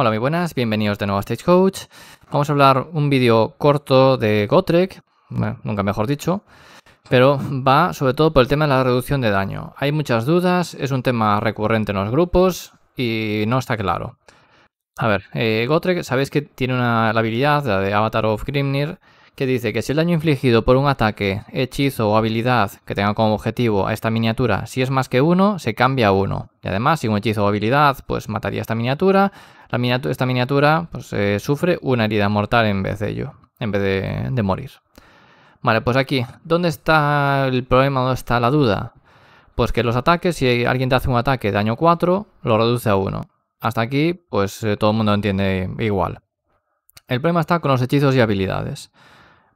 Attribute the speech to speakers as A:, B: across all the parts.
A: Hola, muy buenas, bienvenidos de nuevo a Stagecoach. Vamos a hablar un vídeo corto de Gotrek, nunca mejor dicho, pero va sobre todo por el tema de la reducción de daño. Hay muchas dudas, es un tema recurrente en los grupos y no está claro. A ver, eh, Gotrek, sabéis que tiene una, la habilidad, de Avatar of Grimnir, que dice que si el daño infligido por un ataque, hechizo o habilidad que tenga como objetivo a esta miniatura, si es más que uno, se cambia a uno. Y además, si un hechizo o habilidad, pues mataría a esta miniatura, la miniatura esta miniatura pues, eh, sufre una herida mortal en vez de ello, en vez de, morir. Vale, pues aquí, ¿dónde está el problema? ¿Dónde está la duda? Pues que los ataques, si alguien te hace un ataque de daño 4, lo reduce a 1. Hasta aquí, pues eh, todo el mundo entiende igual. El problema está con los hechizos y habilidades.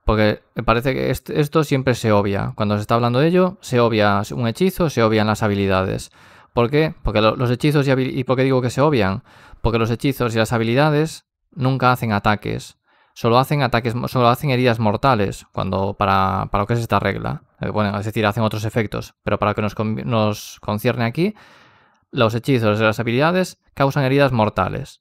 A: Porque me parece que esto siempre se obvia. Cuando se está hablando de ello, se obvia un hechizo, se obvian las habilidades. ¿Por qué? Porque los hechizos y, y por qué digo que se obvian. Porque los hechizos y las habilidades nunca hacen ataques. Solo hacen ataques, solo hacen heridas mortales cuando para, para lo que es esta regla. Eh, bueno, es decir, hacen otros efectos. Pero para lo que nos concierne aquí, los hechizos y las habilidades causan heridas mortales.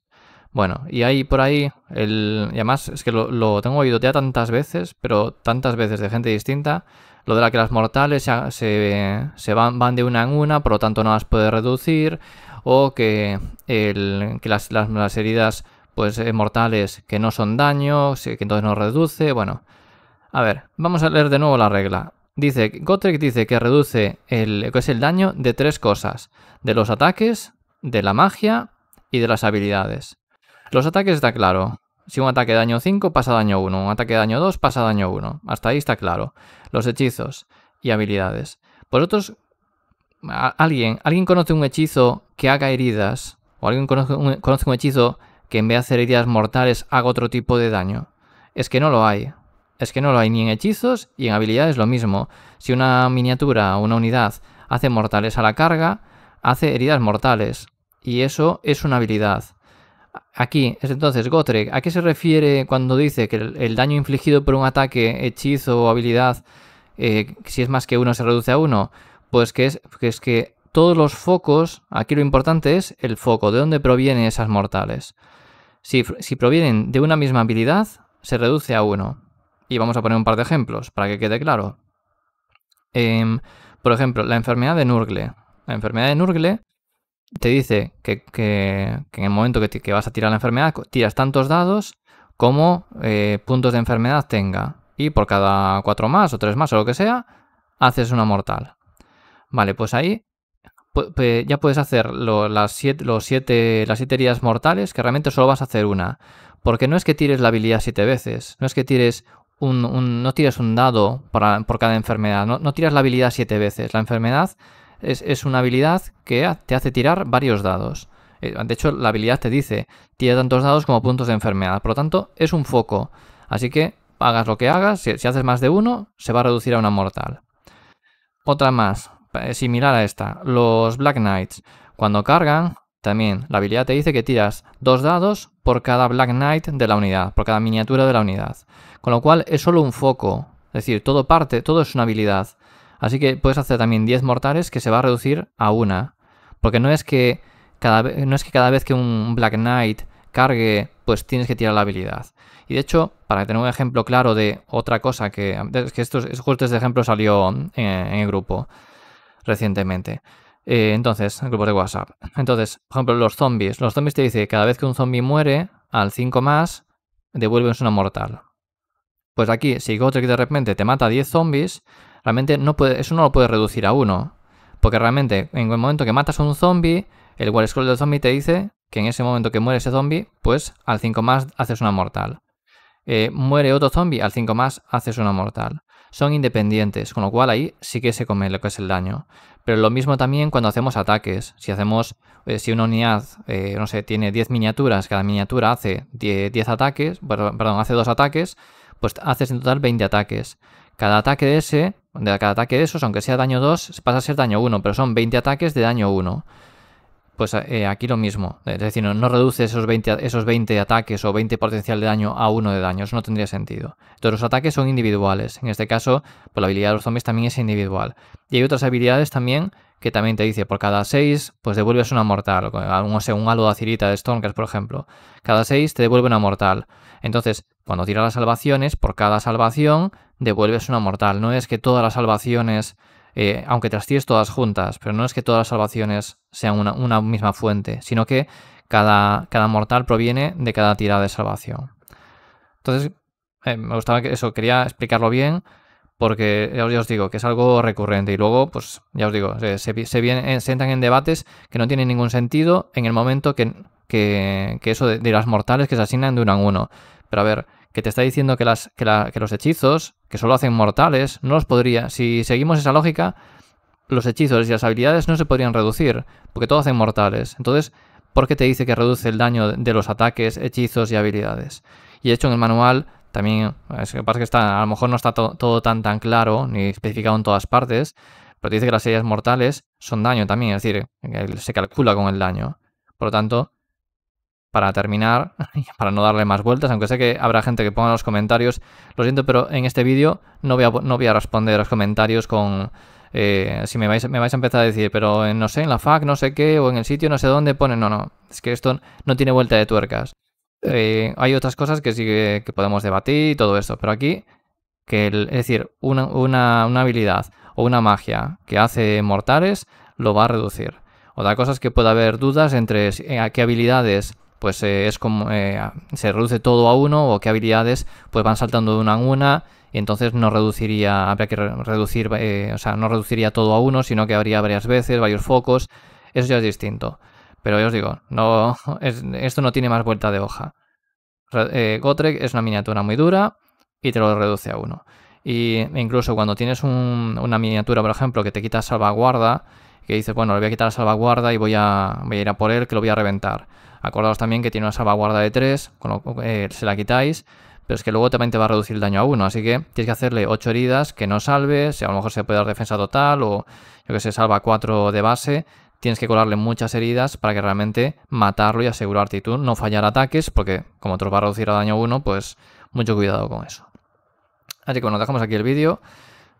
A: Bueno, y ahí por ahí, el, y además es que lo, tengo oído ya tantas veces, pero tantas veces de gente distinta, lo de la que las mortales se, se, van, van, de una en una, por lo tanto no las puede reducir, o que, las, heridas pues, eh, mortales que no son daño, que entonces no reduce, bueno. A ver, vamos a leer de nuevo la regla. Dice, Gotrek dice que reduce el, el daño de tres cosas, de los ataques, de la magia y de las habilidades. Los ataques está claro. Si un ataque daño 5 pasa daño 1, un ataque daño 2 pasa daño 1. Hasta ahí está claro. Los hechizos y habilidades. Por alguien, alguien conoce un hechizo que haga heridas, o alguien conoce un, conoce un hechizo que en vez de hacer heridas mortales haga otro tipo de daño. Es que no lo hay. Es que no lo hay ni en hechizos y en habilidades lo mismo. Si una miniatura o una unidad hace mortales a la carga, hace heridas mortales. Y eso es una habilidad. Aquí, entonces, Gotrek, ¿a qué se refiere cuando dice que el, daño infligido por un ataque, hechizo o habilidad, eh, si es más que uno, se reduce a uno? Pues que es que, todos los focos, aquí lo importante es el foco, de dónde provienen esas mortales. Si, provienen de una misma habilidad, se reduce a uno. Y vamos a poner un par de ejemplos para que quede claro. Em, por ejemplo, la enfermedad de Nurgle. La enfermedad de Nurgle te dice que, en el momento que, vas a tirar la enfermedad, tiras tantos dados como eh, puntos de enfermedad tenga. Y por cada cuatro más o tres más o lo que sea, haces una mortal. Vale, pues ahí ya puedes hacer las, siete, los siete, las siete heridas mortales, que realmente solo vas a hacer una. Porque no es que tires la habilidad siete veces, no es que tires un, no tires un dado por cada enfermedad, no, no tiras la habilidad siete veces. La enfermedad es, una habilidad que te hace tirar varios dados. Eh, de hecho, la habilidad te dice, tira tantos dados como puntos de enfermedad. Por lo tanto, es un foco. Así que hagas lo que hagas, si, si haces más de uno, se va a reducir a una mortal. Otra más, eh, similar a esta, los Black Knights. Cuando cargan, también la habilidad te dice que tiras dos dados por cada Black Knight de la unidad, por cada miniatura de la unidad. Con lo cual es solo un foco. Es decir, todo parte, todo es una habilidad. Así que puedes hacer también 10 mortales que se va a reducir a una. Porque no es que cada, no es que cada vez que un Black Knight cargue, pues tienes que tirar la habilidad. Y de hecho, para tener un ejemplo claro de otra cosa que. Es que justo este ejemplo salió eh, en, el grupo recientemente. Eh, entonces, el grupo de WhatsApp. Entonces, por ejemplo, los zombies. Los zombies te dice que cada vez que un zombie muere, al 5 más, devuelves una mortal. Pues aquí, si Gotrek de repente te mata 10 zombies, realmente no puede, eso no lo puedes reducir a uno. Porque realmente, en el momento que matas a un zombie, el wall scroll del zombie te dice que en ese momento que muere ese zombie, pues al 5 más haces una mortal. Eh, muere otro zombie, al 5 más haces una mortal. Son independientes, con lo cual ahí sí que se come lo que es el daño. Pero lo mismo también cuando hacemos ataques. Si hacemos, eh, si una unidad, eh, no sé, tiene 10 miniaturas, cada miniatura hace 10, 10 ataques, perdón, hace 2 ataques, pues haces en total 20 ataques. Cada ataque de ese, de cada ataque de esos, aunque sea daño 2, pasa a ser daño 1, pero son 20 ataques de daño 1. Pues eh, aquí lo mismo. Es decir, no, reduce esos 20, esos ataques o 20 potencial de daño a uno de daño. Eso no tendría sentido. todos los ataques son individuales. En este caso, pues, la habilidad de los zombies también es individual. Y hay otras habilidades también que también te dice por cada 6, pues devuelves una mortal. No sé, un halo de acirita de Stonkers, por ejemplo. Cada 6 te devuelve una mortal. Entonces, cuando tiras las salvaciones, por cada salvación devuelves una mortal. No es que todas las salvaciones eh, aunque te todas juntas, pero no es que todas las salvaciones sean una, misma fuente, sino que cada, mortal proviene de cada tirada de salvación. Entonces, eh, me gustaba que eso, quería explicarlo bien, porque ya os, digo que es algo recurrente y luego, pues ya os digo, se, vienen, eh, se entran en debates que no tienen ningún sentido en el momento que, eso de, las mortales que se asignan duran uno. Pero a ver, que te está diciendo que, las, los hechizos, que solo hacen mortales, no los podría. Si seguimos esa lógica, los hechizos y las habilidades no se podrían reducir, porque todo hacen mortales. Entonces, ¿por qué te dice que reduce el daño de los ataques, hechizos y habilidades? Y de hecho, en el manual también, es que que está, a lo mejor no está todo tan tan claro, ni especificado en todas partes, pero te dice que las heridas mortales son daño también, es decir, se calcula con el daño. Por lo tanto, para terminar, para no darle más vueltas, aunque sé que habrá gente que ponga los comentarios, lo siento, pero en este vídeo no voy a, no voy a responder a los comentarios con... Eh, si me vais, me vais a empezar a decir, pero no sé, en la fac, no sé qué, o en el sitio, no sé dónde ponen, no, no, es que esto no tiene vuelta de tuercas. Eh. Eh, hay otras cosas que sí que, podemos debatir y todo eso, pero aquí, que es decir, una, habilidad o una magia que hace mortales lo va a reducir. Otra cosa es que puede haber dudas entre qué habilidades pues eh, es como eh, se reduce todo a uno o qué habilidades pues van saltando de una a una y entonces no reduciría, habría que reducir, eh, o sea, no reduciría todo a uno, sino que habría varias veces, varios focos, eso ya es distinto. Pero yo os digo, no, esto no tiene más vuelta de hoja. Gotrek es una miniatura muy dura y te lo reduce a uno. Y incluso cuando tienes una miniatura, por ejemplo, que te quita salvaguarda, que dices, bueno, le voy a quitar la salvaguarda y voy a, voy a ir a por él, que lo voy a reventar Acordaos también que tiene una salvaguarda de 3, eh, se la quitáis, pero es que luego también te va a reducir el daño a 1, así que tienes que hacerle 8 heridas que no salve, si a lo mejor se puede dar defensa total o yo que sé, salva 4 de base, tienes que colarle muchas heridas para que realmente matarlo y asegurarte y tú no fallar ataques, porque como te va a reducir a daño 1, pues mucho cuidado con eso. Así que bueno, dejamos aquí el vídeo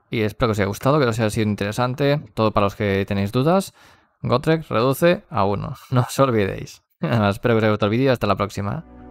A: y espero que os haya gustado, que os haya sido interesante, todo para los que tenéis dudas. Gotrek reduce a 1, no os olvidéis. Espero que os haya gustado el vídeo. y Hasta la próxima.